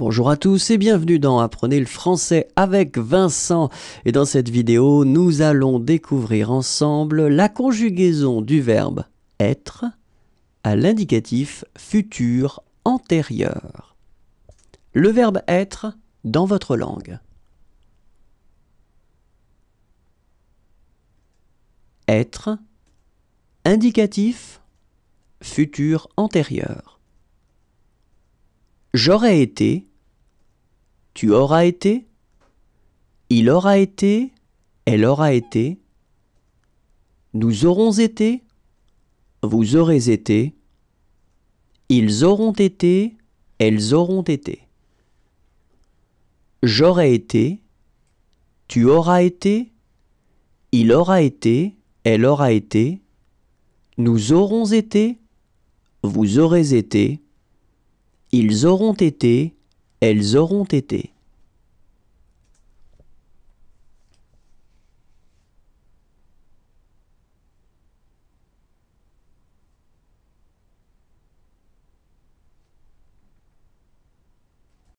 Bonjour à tous et bienvenue dans Apprenez le français avec Vincent. Et dans cette vidéo, nous allons découvrir ensemble la conjugaison du verbe être à l'indicatif futur antérieur. Le verbe être dans votre langue. Être indicatif futur antérieur. J'aurais été tu auras été, il aura été, elle aura été, nous aurons été, vous aurez été, ils auront été, elles auront été. J'aurais été, tu auras été, il aura été, elle aura été, nous aurons été, vous aurez été, ils auront été, elles auront été.